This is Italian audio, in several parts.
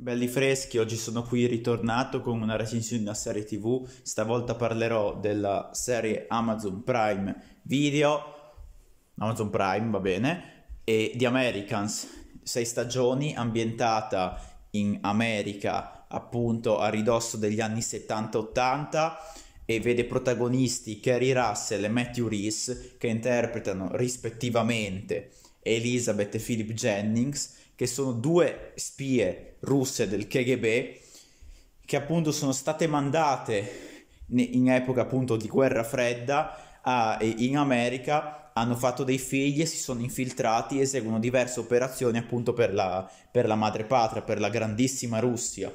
Belli freschi, oggi sono qui ritornato con una recensione di una serie tv, stavolta parlerò della serie Amazon Prime Video, Amazon Prime va bene, e di Americans, sei stagioni ambientata in America appunto a ridosso degli anni 70-80 e vede protagonisti Kerry Russell e Matthew Reese che interpretano rispettivamente Elizabeth e Philip Jennings che sono due spie russe del KGB che appunto sono state mandate in epoca appunto di guerra fredda a, in America, hanno fatto dei figli e si sono infiltrati, e eseguono diverse operazioni appunto per la, per la madrepatria, per la grandissima Russia.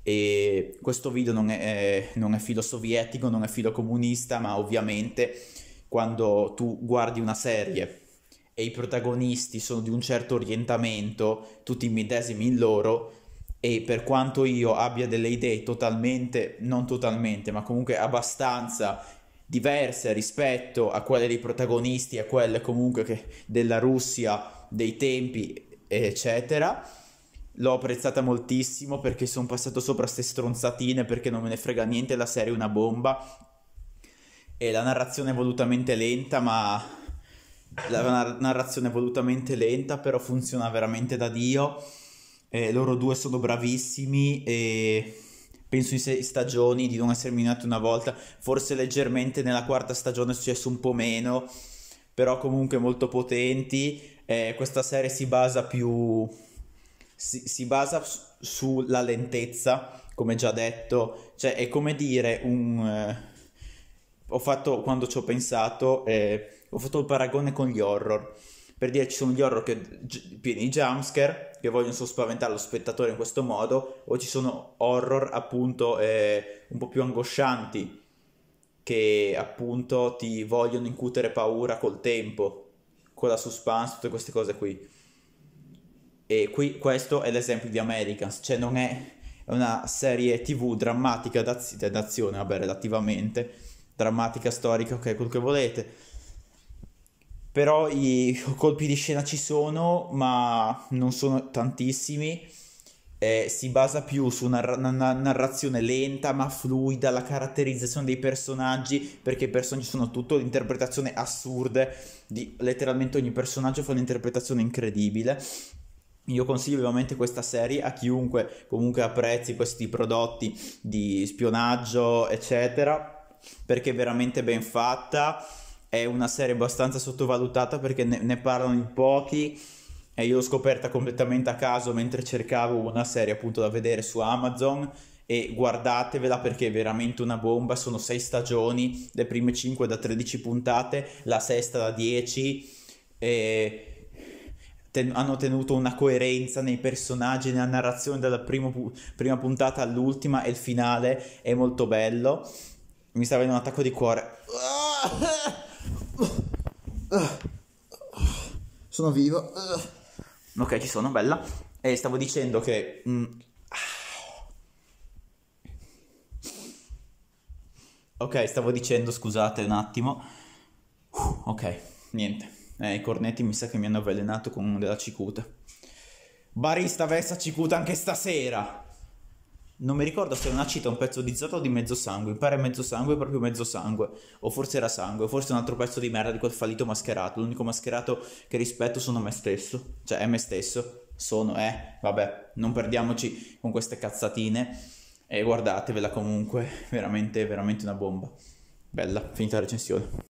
E questo video non è, non è filo sovietico, non è filo comunista, ma ovviamente quando tu guardi una serie e i protagonisti sono di un certo orientamento, tutti medesimi in loro, e per quanto io abbia delle idee totalmente, non totalmente, ma comunque abbastanza diverse rispetto a quelle dei protagonisti, a quelle comunque che, della Russia, dei tempi, eccetera, l'ho apprezzata moltissimo perché sono passato sopra queste stronzatine perché non me ne frega niente, la serie è una bomba. E la narrazione è volutamente lenta, ma la narrazione volutamente lenta, però funziona veramente da Dio. Eh, loro due sono bravissimi e penso in sei stagioni di non essermi minati una volta, forse leggermente nella quarta stagione è successo un po' meno, però comunque molto potenti. Eh, questa serie si basa più si, si basa su, sulla lentezza, come già detto, cioè è come dire un eh, ho fatto quando ci ho pensato, eh, ho fatto il paragone con gli horror. Per dire ci sono gli horror che, pieni di jumpscare che vogliono solo spaventare lo spettatore in questo modo, o ci sono horror appunto eh, un po' più angoscianti che appunto ti vogliono incutere paura col tempo, con la suspense, tutte queste cose qui. E qui questo è l'esempio di Americans, cioè non è una serie tv drammatica d'azione, vabbè, relativamente drammatica, storica, ok, quello che volete. Però i colpi di scena ci sono, ma non sono tantissimi. Eh, si basa più su una, una, narrazione lenta ma fluida, la caratterizzazione dei personaggi, perché i personaggi sono tutto, l'interpretazione assurde, di letteralmente ogni personaggio fa un'interpretazione incredibile. Io consiglio ovviamente questa serie a chiunque comunque apprezzi questi prodotti di spionaggio, eccetera perché è veramente ben fatta, è una serie abbastanza sottovalutata perché ne, ne parlano in pochi e io l'ho scoperta completamente a caso mentre cercavo una serie appunto da vedere su Amazon e guardatevela perché è veramente una bomba, sono sei stagioni, le prime 5 da 13 puntate, la sesta da 10 e hanno tenuto una coerenza nei personaggi, nella narrazione dalla pu- prima puntata all'ultima e il finale è molto bello. Mi sta avendo un attacco di cuore. Sono vivo. Ok, ci sono, bella. E stavo dicendo che... Mm, ok, stavo dicendo, scusate un attimo. Uh, ok, niente. Eh, I cornetti mi sa che mi hanno avvelenato con della cicuta. Barista versa cicuta anche stasera non mi ricordo se è una cita un pezzo di Zoto o di mezzo sangue, mi pare mezzo sangue proprio mezzo sangue, o forse era sangue, forse un altro pezzo di merda di quel fallito mascherato, l'unico mascherato che rispetto sono me stesso, cioè è me stesso, sono, eh, vabbè, non perdiamoci con queste cazzatine e guardatevela comunque, veramente, veramente una bomba. Bella, finita la recensione.